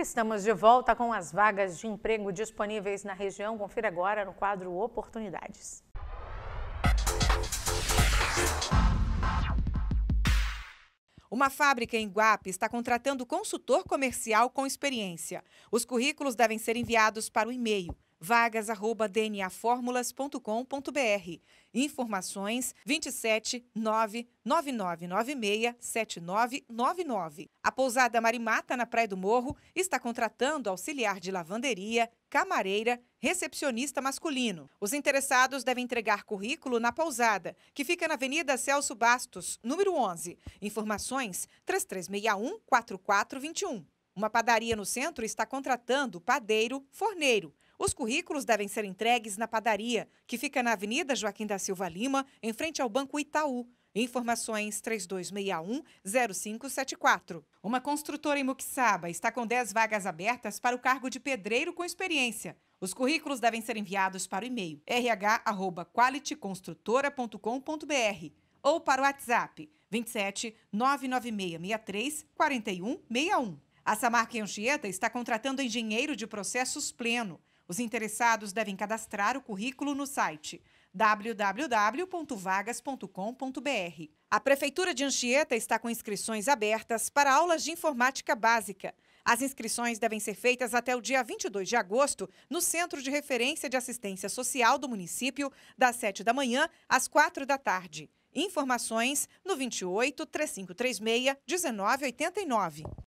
Estamos de volta com as vagas de emprego disponíveis na região. Confira agora no quadro Oportunidades. Uma fábrica em Guape está contratando consultor comercial com experiência. Os currículos devem ser enviados para o e-mail vagas@dnaformulas.com.br. Informações 27 999967999. A pousada Marimata na Praia do Morro está contratando auxiliar de lavanderia, camareira, recepcionista masculino. Os interessados devem entregar currículo na pousada, que fica na Avenida Celso Bastos, número 11. Informações 3361 4421. Uma padaria no centro está contratando padeiro, forneiro. Os currículos devem ser entregues na padaria, que fica na Avenida Joaquim da Silva Lima, em frente ao Banco Itaú. Informações 3261-0574. Uma construtora em Muxaba está com 10 vagas abertas para o cargo de pedreiro com experiência. Os currículos devem ser enviados para o e-mail rh.qualityconstrutora.com.br ou para o WhatsApp 27 99663 4161. A Samarca Anchieta está contratando engenheiro de processos pleno. Os interessados devem cadastrar o currículo no site www.vagas.com.br. A Prefeitura de Anchieta está com inscrições abertas para aulas de informática básica. As inscrições devem ser feitas até o dia 22 de agosto no Centro de Referência de Assistência Social do município, das 7 da manhã às 4 da tarde. Informações no 28 3536 1989.